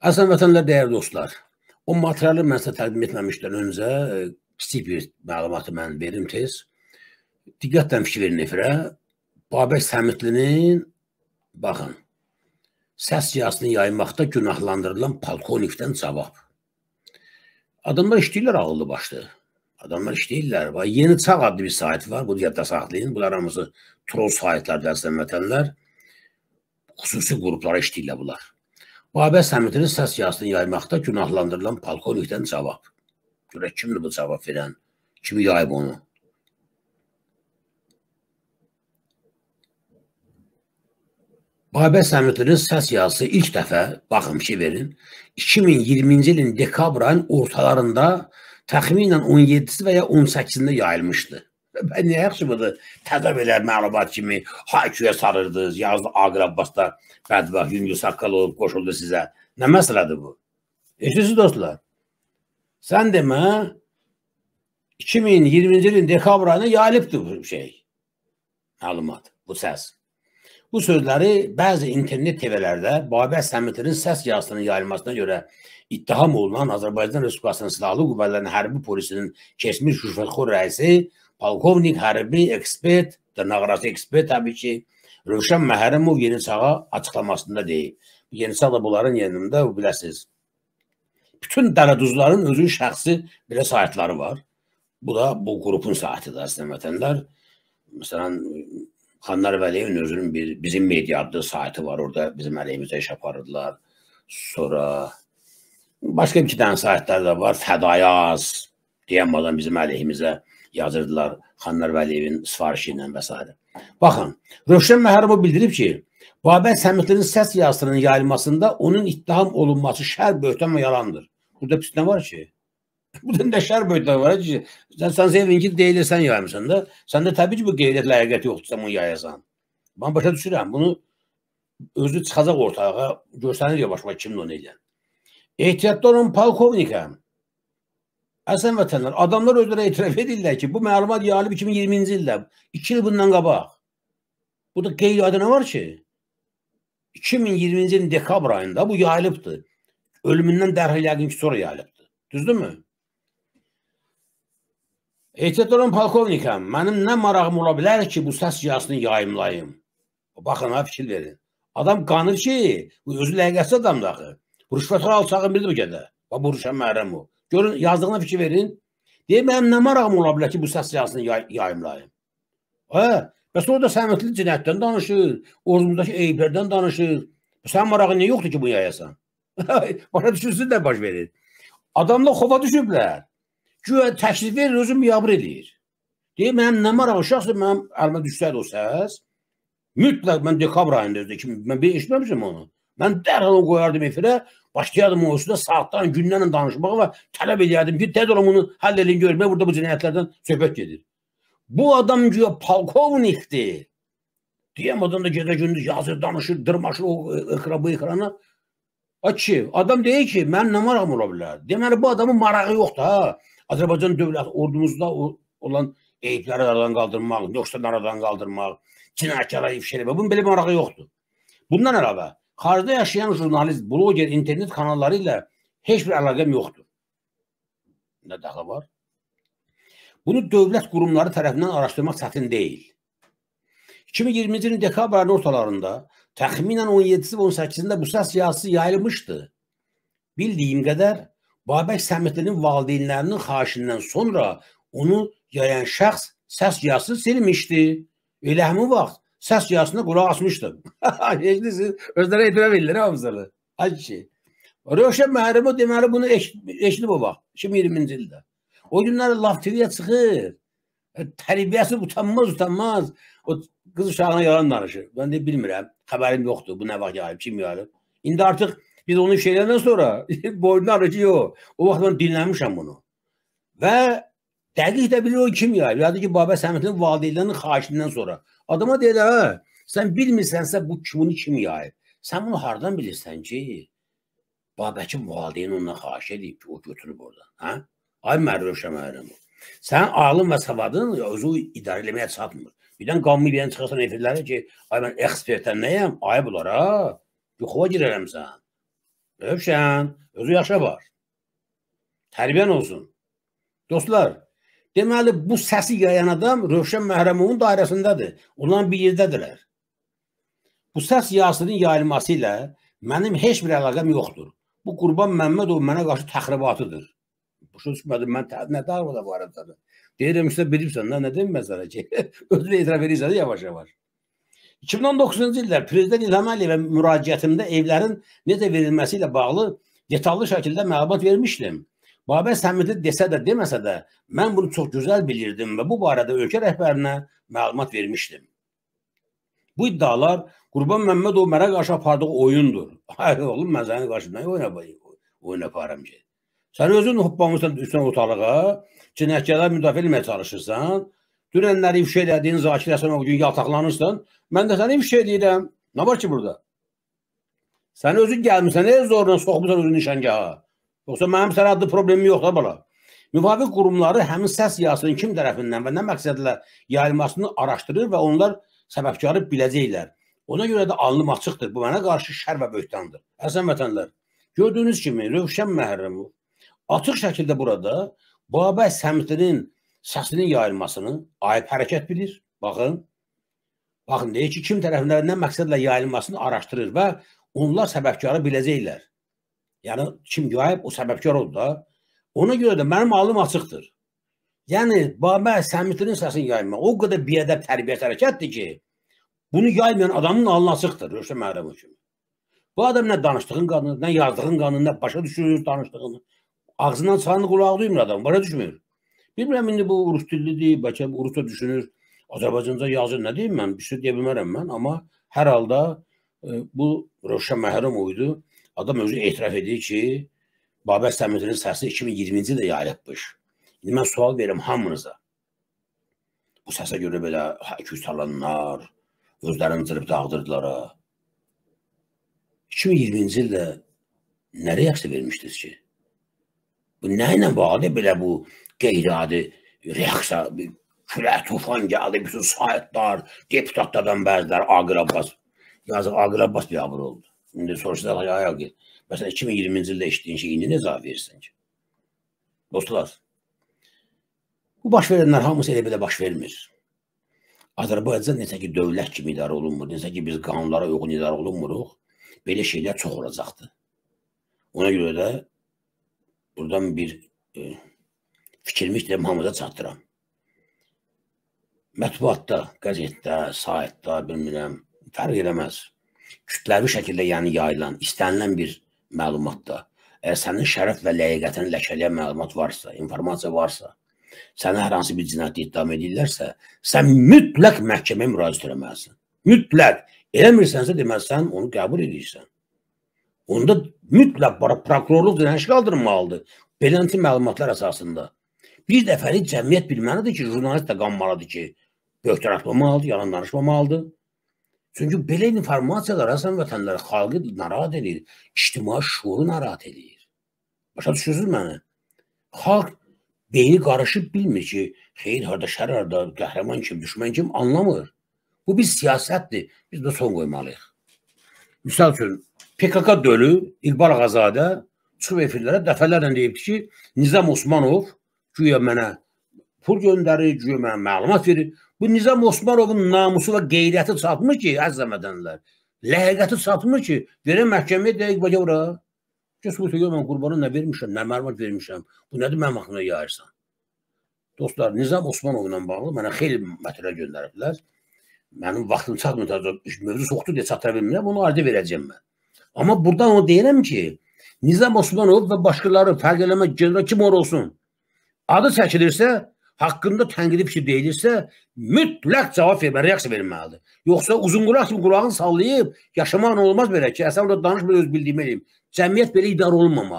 Əzəm vətənlər, dəyərli dostlar, o materialı mən sizə təqdim etməmişdən öncə e, kiçik bir məlumatı mən verim tez. Diqqətlə fikir verin efirə. Babək Səmidlinin, baxın, səs siyasını yaymaqda günahlandırılan polkonikdən cavab. Adamlar işləyirlər ağıllı başlı. Adamlar işləyirlər. Yeni Çağ adlı bir sayt var, bu yadda saxlayın. Bunlar hamısı troll saytlar, dəstəmətənlər. Xüsusi qruplara işləyirlər bunlar. Babək Həmidinin səs yazısını yaymaqda günahlandırılan polkovnikdən cavab. Görək kimdir bu cavab verən? Kimi yayıb onu? Babək Səmidlinin səs yazısı ilk dəfə, baxım ki, verin, 2020-ci ilin dekabr ayın ortalarında təxminən 17-si və ya 18-də yayılmışdı. Niyə yaxşımıdır? Təzə belə məlumat kimi hayküyə sarırdınız, yazdı Aqır Abbas da bədbəx Yüngül Saqqalov qoşuldu sizə. Nə məsələdir bu? Eşitsiz dostlar, sən demə 2020-ci ilin dekabr ayına yayılıbdır bu şey, məlumat, bu səs. Bu sözləri bəzi internet TV-lərdə Babək Səmitinin səs yazısının yayılmasına görə ittiham olunan Azərbaycan Respublikasının Silahlı Qüvvələrinin Hərbi Polisinin keçmiş rüşvətxor rəisi Polkovnik hərbi ekspert, dırnaqarası ekspert təbii ki, Rövşən Məhərəmov Yeni Çağa açıqlamasında deyib. Yeni Çağ da bunların yanında, biləsiniz. Bütün dərəduzların özün şəxsi belə saytları var. Bu da bu qrupun saatidir əslində vətənlər. Məsələn, Xanlar Vəliyevin özünün bir, bizim media adlı saati var orada. Bizim əleyimizdə iş aparırdılar. Sonra başqa bir iki dənə saytlar da var. Fədayaz deyən adam bizim əleyhimizə yazırdılar Xanlar Vəliyevin sifarişi ilə və s. Baxın, Rövşən Məhəribov bildirib ki, Babək Səmitlinin səs yazısının yayılmasında onun ittiham olunması şər böhtən və yalandır. Burada pis nə var ki? Burada nə şər böhtən var ki? Sən, sən Zevinki deyilirsən yaymışsan da, səndə təbii ki, bu qeyrət ləyəqət yoxdursa bunu yayasan. Mən başa düşürəm, bunu özü çıxacaq ortağa, görsənir ya başıma kimin onu eləyən. Ehtiyatda olun polkovnikəm. Əsən vətənlər, adamlar özlərə etiraf edirlər ki, bu məlumat yalib 2020-ci ildə, 2 il bundan qabaq. Burada qeyri-adı nə var ki? 2020-ci ilin dekabr ayında bu yayılıbdır. Ölümündən dərhal yəqin ki, sonra yayılıbdır. Düzdürmü? Ehtiyatlarım polkovnikəm, mənim nə marağım ola bilər ki, bu səs siyasını yayımlayım? Baxın, ha fikir verin. Adam qanır ki, bu özü ləqəsi adamdır axı. Rüşvətxar alçağın biridir bu gədə. Bu Rüşən Məhrəm o. Görün yazdığına fikir verin. Deyir mənim nə marağım ola bilər ki, bu səs yazısını yay yayımlayım. Hə, bəs o da səmətli cinayətdən danışır, ordumuzdakı eyblərdən danışır. Sən marağın niyə yoxdur ki, bunu yayasan? Başa düşünsün nə baş verir. Adamla xova düşüblər. Güya təklif verir, özü müyabır eləyir. Deyir, mənim nə marağım, şəxsən mənim əlimə düşsəydi o səs, mütləq mən dekabr ayında özdə ki, mən bir eşitməmişim onu. Mən dərhal onu qoyardım efirə, Başlayardım o üstündə saatlarla, günlərlə danışmağa və tələb edərdim ki, tez olun bunu həll edin görmək, burada bu cinayətlərdən söhbət gedir. Bu adam güya polkovnikdir. Deyəm adam da gecə gündüz yazır, danışır, dırmaşır o e, ekrana, bu ekrana. Açı, adam deyir ki, mən nə marağım ola bilər? Deməli, yəni bu adamın marağı yoxdur, ha. Azərbaycan dövlət ordumuzda olan eyibləri aradan qaldırmaq, yoxsa aradan qaldırmaq, cinayətkara ifşa eləmək, bunun belə marağı yoxdur. Bundan əlavə, Xaricdə yaşayan jurnalist, bloger, internet kanalları ilə heç bir əlaqəm yoxdur. Nə daxı var? Bunu dövlət qurumları tərəfindən araşdırmaq çətin deyil. 2020-ci ilin dekabrın ortalarında təxminən 17-si və 18-də bu səs siyasi yayılmışdı. Bildiyim qədər Babək Səmitlinin valideynlərinin xahişindən sonra onu yayan şəxs səs siyasi silmişdi. Elə həmin vaxt Səs siyasına qulaq asmışdım. Necdi siz özlərə etiraf edirlər hamısını. Aynı şey. Rövşən Məhərrəmov deməli bunu eş, eşidib o vaxt. 2020-ci ildə. O günlər Laf TV-yə çıxır. E, Tərbiyəsiz utanmaz utanmaz. O qız uşağına yalan danışır. Mən də bilmirəm. Xəbərim yoxdur. Bu nə vaxt yayıb, kim yayıb. İndi artıq biz onu şeyləndən sonra boynuna arıcı yox. O vaxt mən dinləmişəm bunu. Və dəqiq də bilir o kim yayıb. Yadı ki, Babə Səmidin valideynlərinin xahişindən sonra. Adama deyir, hə, sən bilmirsənsə bu bunu kim yayıb? Sən bunu hardan bilirsən ki? Babəkin valideyn ondan xahiş edib ki, o götürüb oradan, hə? Ay Mərrövşə müəllim. Sənin ağlın və savadın özü idarə eləməyə çatmır. Birdən qanmi bilən çıxırsan efirlərə ki, ay mən ekspertən nəyəm? Ay bunlara, yuxuva girərəmsən. Rövşən, özü yaşa var. Tərbiyyən olsun. Dostlar, Deməli bu səsi yayan adam Rövşən Məhrəmovun dairəsindədir. Ondan bir yerdədirlər. Bu səs Yasir'in yayılması ilə mənim heç bir əlaqəm yoxdur. Bu Qurban Məmmədov mənə qarşı təxribatıdır. Başa düşmədim, mən tə, nə dava bu aradadır. Deyirəm işte bilirsən, nə, nə deyim məsələ ki? Özünü etiraf edirsən yavaş-yavaş. 2019-cu ildə Prezident İlham Əliyevə müraciətimdə evlərin necə verilməsi ilə bağlı detallı şəkildə məlumat vermişdim. Babək Səmidli desə də, deməsə də, mən bunu çox gözəl bilirdim və bu barədə ölkə rəhbərinə məlumat vermişdim. Bu iddialar Qurban Məmmədov mənə qarşı apardığı oyundur. Hayır oğlum, mən sənin qarşımdan oyun aparım ki. Sən özün hoppamısan üstünə otalığa, cinayətkarlar müdafiə etməyə çalışırsan, dünənləri ifşa elədiyin Zakir Əsəmov gün yaltaqlanırsan, mən də səni ifşa edirəm. Nə var ki burada? Sən özün gəlmirsən, ey zorla soxmusan özünü nişangaha. Yoxsa mənim sənə adlı problemim yoxdur bala. Müvafiq qurumları həmin səs siyasının kim tərəfindən və nə məqsədlə yayılmasını araşdırır və onlar səbəbkarı biləcəklər. Ona görə də alnım açıqdır. Bu mənə qarşı şər və böhtandır. Əzəm vətənlər, gördüyünüz kimi Rövşən Məhərrəmov açıq şəkildə burada Babək Səmtinin səsinin yayılmasını ayıb hərəkət bilir. Baxın, baxın deyir ki, kim tərəfindən nə məqsədlə yayılmasını araşdırır və onlar səbəbkarı biləcəklər. Yəni kim yayıb o səbəbkar odur da. Ona görə də mənim alım açıqdır. Yəni Babə Səmitinin səsini yaymaq o qədər biədəb tərbiyəçi hərəkətdir ki, bunu yaymayan adamın alnı açıqdır Rövşən Məhrəmov kimi. Bu adam nə danışdığın qanını, nə yazdığın qanını, nə başa düşür danışdığını. Ağzından çıxanı qulağı duymur adam, başa düşmür. Bilmirəm indi bu rus dillidir, bəlkə rusca düşünür. Azərbaycanca yazır, nə deyim mən, bir şey deyə bilmərəm mən, amma hər halda ə, e, bu Rövşən Məhrəmov idi. Adam özü etiraf edir ki, Babək Səmətinin səsi 2020-ci ildə yayılıbmış. İndi mən sual verim hamınıza. Bu səsə görə belə 200 talanlar, özlərini cırıb dağıdırdılar. 2020-ci ildə nə reaksiya vermişdiniz ki? Bu nə ilə bağlı belə bu qeyri-adi reaksiya, külək, tufan gəldi, bütün saytlar, deputatlardan bəziləri, Agir Abbas. Yazıq Agir Abbas bir abur oldu. İndi soruşdular ya ki, məsələn 2020-ci ildə işlədiyin şey indi necə verirsən ki? Dostlar, bu baş verənlər hamısı elə belə baş vermir. Azərbaycan necə ki dövlət kimi idarə olunmur, necə ki biz qanunlara uyğun idarə olunmuruq, belə şeylər çox olacaqdı. Ona görə də buradan bir e, fikrimi istəyirəm hamıza çatdıram. Mətbuatda, qəzetdə, saytda, bilmirəm, fərq eləməz kütləvi şəkildə yəni yayılan, istənilən bir məlumatda əgər sənin şərəf və ləyaqətini ləkələyən məlumat varsa, informasiya varsa, sənə hər hansı bir cinayət iddiam edirlərsə, sən mütləq məhkəməyə müraciət etməlisən. Mütləq. Eləmirsənsə deməli sən onu qəbul edirsən. Onda mütləq bara prokurorluq direniş qaldırmalıdır. Beləntli məlumatlar əsasında. Bir dəfəlik cəmiyyət bilməlidir ki, jurnalist də qanmalıdır ki, böhtən atmamalıdır, yalan danışmamalıdır. Çünki belə informasiyalar əsən vətənlər xalqı narahat eləyir, ictimai şuuru narahat eləyir. Başa düşürsünüz məni? Xalq beyni qarışıb bilmir ki, xeyir harda, şər harda, qəhrəman kim, düşmən kim anlamır. Bu bir siyasətdir. Biz də son qoymalıyıq. Misal üçün, PKK dölü İlbar Ağazadə çıxıb efirlərə dəfələrlə deyibdi ki, Nizam Osmanov güya mənə pul göndərir, güya məlumat verir. Bu Nizam Osmanovun namusu və qeyrəti çatmır ki, əzəmədənlər. Ləyəqəti çatmır ki, verə məhkəməyə deyək baca ora. Ki, sübut edir, mən qurbana nə vermişəm, nə məlumat vermişəm. Bu nədir mənim haqqımda yayırsan? Dostlar, Nizam Osmanovla bağlı mənə xeyli material göndəriblər. Mənim vaxtım çatmır, mövzu soxdu deyə çatıra bilmirəm, onu ayrıca verəcəm mən. Amma buradan onu deyirəm ki, Nizam Osmanov və başqaları fərq eləmə, general kim olur olsun, adı çəkilirsə, haqqında tənqidi fikir deyilirsə, mütləq cavab verməli, reaksiya verilməlidir. Yoxsa uzun qulaq kimi qulağını sallayıb yaşamağın olmaz belə ki, əsən orada danış, belə öz bildiyimi eləyim. Cəmiyyət belə idarə olmamalıdır.